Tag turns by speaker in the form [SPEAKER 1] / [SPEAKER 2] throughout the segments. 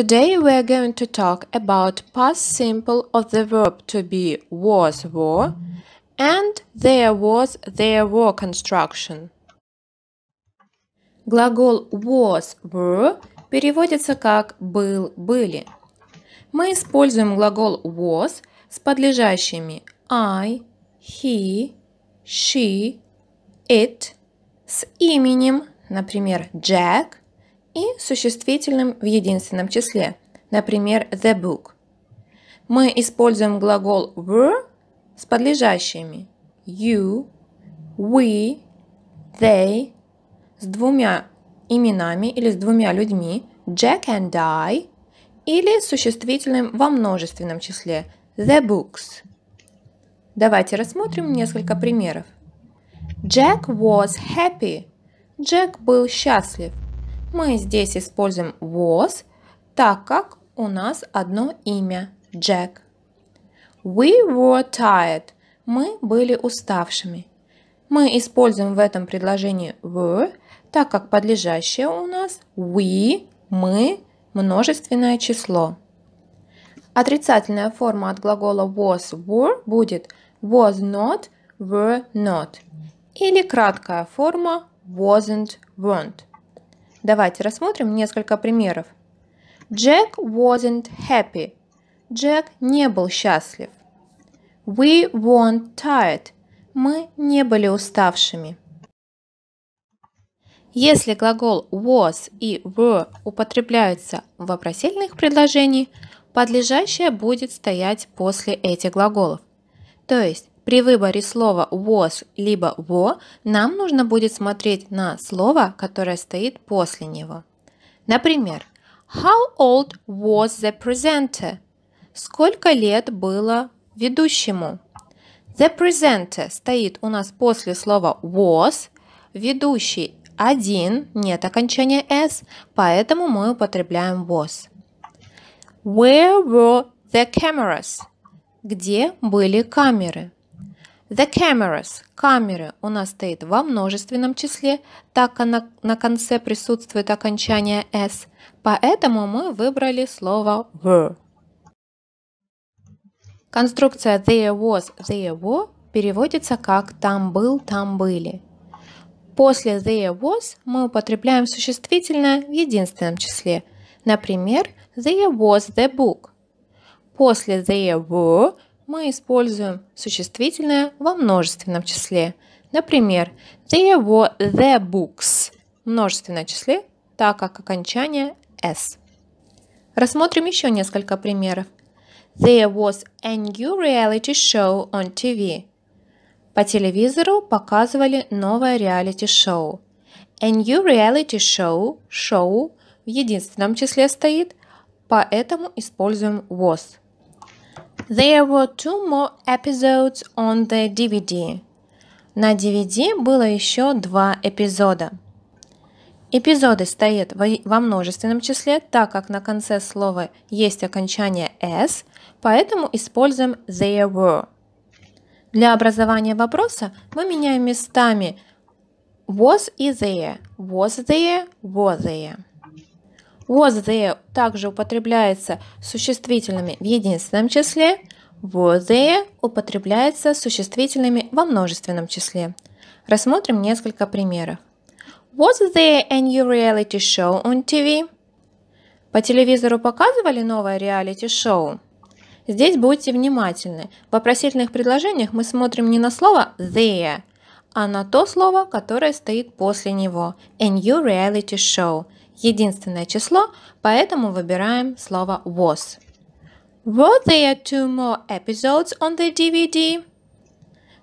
[SPEAKER 1] Today we are going to talk about past simple of the verb to be was were and there was there were construction. Глагол was were переводится как был были. Мы используем глагол was с подлежащими I, he, she, it, с именем, например, Jack – и существительным в единственном числе, например, the book. Мы используем глагол were с подлежащими you, we, they с двумя именами или с двумя людьми Jack and I или существительным во множественном числе the books. Давайте рассмотрим несколько примеров. Jack was happy. Джек был счастлив. Мы здесь используем was, так как у нас одно имя – Jack. We were tired. Мы были уставшими. Мы используем в этом предложении were, так как подлежащее у нас we, мы, множественное число. Отрицательная форма от глагола was, were будет was not, were not. Или краткая форма wasn't, weren't. Давайте рассмотрим несколько примеров. Jack wasn't happy. Джек не был счастлив. We weren't tired. Мы не были уставшими. Если глагол was и were употребляются в вопросительных предложениях, подлежащее будет стоять после этих глаголов. То есть при выборе слова was либо wo нам нужно будет смотреть на слово, которое стоит после него. Например, how old was the presenter? Сколько лет было ведущему? The presenter стоит у нас после слова was, ведущий один, нет окончания s, поэтому мы употребляем was. Where were the cameras? Где были камеры? The cameras – камеры у нас стоит во множественном числе, так как на, на конце присутствует окончание s, поэтому мы выбрали слово were. Конструкция there was, there were переводится как «там был, там были». После there was мы употребляем существительное в единственном числе. Например, there was the book. После there were мы используем существительное во множественном числе. Например, there were the books в множественном числе, так как окончание s. Рассмотрим еще несколько примеров. There was a new reality show on TV. По телевизору показывали новое реалити-шоу. A new reality show, шоу в единственном числе стоит, поэтому используем was – There were two more episodes on the DVD. На DVD было еще два эпизода. Эпизоды стоят во множественном числе, так как на конце слова есть окончание s, поэтому используем there were. Для образования вопроса мы меняем местами was и there, was there, was there. Was there также употребляется существительными в единственном числе. Was there употребляется существительными во множественном числе. Рассмотрим несколько примеров. Was there a new reality show on TV? По телевизору показывали новое реалити-шоу? Здесь будьте внимательны. В вопросительных предложениях мы смотрим не на слово there, а на то слово, которое стоит после него. A new reality show единственное число, поэтому выбираем слово was. Were there two more episodes on the DVD?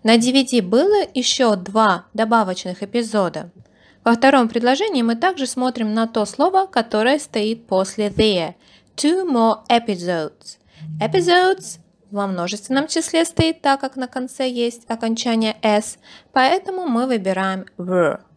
[SPEAKER 1] На DVD было еще два добавочных эпизода. Во втором предложении мы также смотрим на то слово, которое стоит после there. Two more episodes. Episodes во множественном числе стоит так, как на конце есть окончание s, поэтому мы выбираем were.